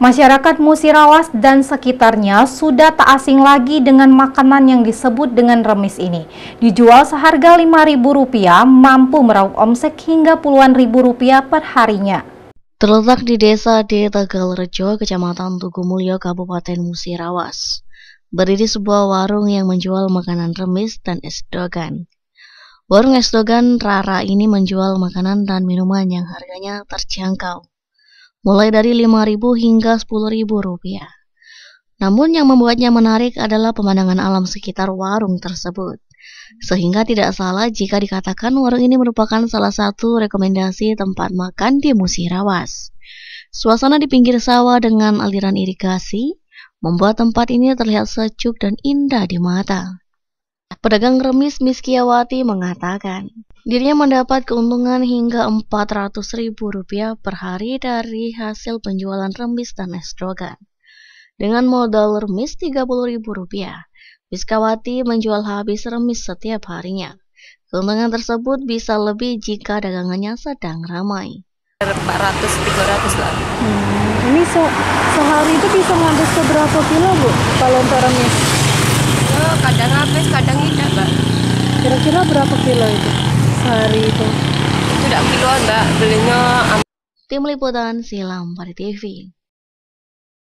Masyarakat Musirawas dan sekitarnya sudah tak asing lagi dengan makanan yang disebut dengan remis ini. Dijual seharga Rp5.000 mampu meraup omset hingga puluhan ribu rupiah per harinya. Terletak di desa di Tegal Rejo, Kecamatan Tugu Mulyo, Kabupaten Musirawas. Berdiri sebuah warung yang menjual makanan remis dan es dogan. Warung es dogan Rara ini menjual makanan dan minuman yang harganya terjangkau mulai dari Rp5.000 hingga rp rupiah. Namun yang membuatnya menarik adalah pemandangan alam sekitar warung tersebut. Sehingga tidak salah jika dikatakan warung ini merupakan salah satu rekomendasi tempat makan di Musirawas. Suasana di pinggir sawah dengan aliran irigasi membuat tempat ini terlihat sejuk dan indah di mata. Pedagang remis Miskiawati mengatakan, dirinya mendapat keuntungan hingga Rp400.000 per hari dari hasil penjualan remis dan estrogan. Dengan modal remis Rp30.000, Miskiawati menjual habis remis setiap harinya. Keuntungan tersebut bisa lebih jika dagangannya sedang ramai. 400 300 lah. Hmm. Ini se sehari itu bisa ngambil seberapa kilo, Bu? Kalau untuk remis? habis kadang tidak mbak kira-kira berapa kilo itu sehari itu tidak kilo mbak belinya Tim Liputan Silam Pari TV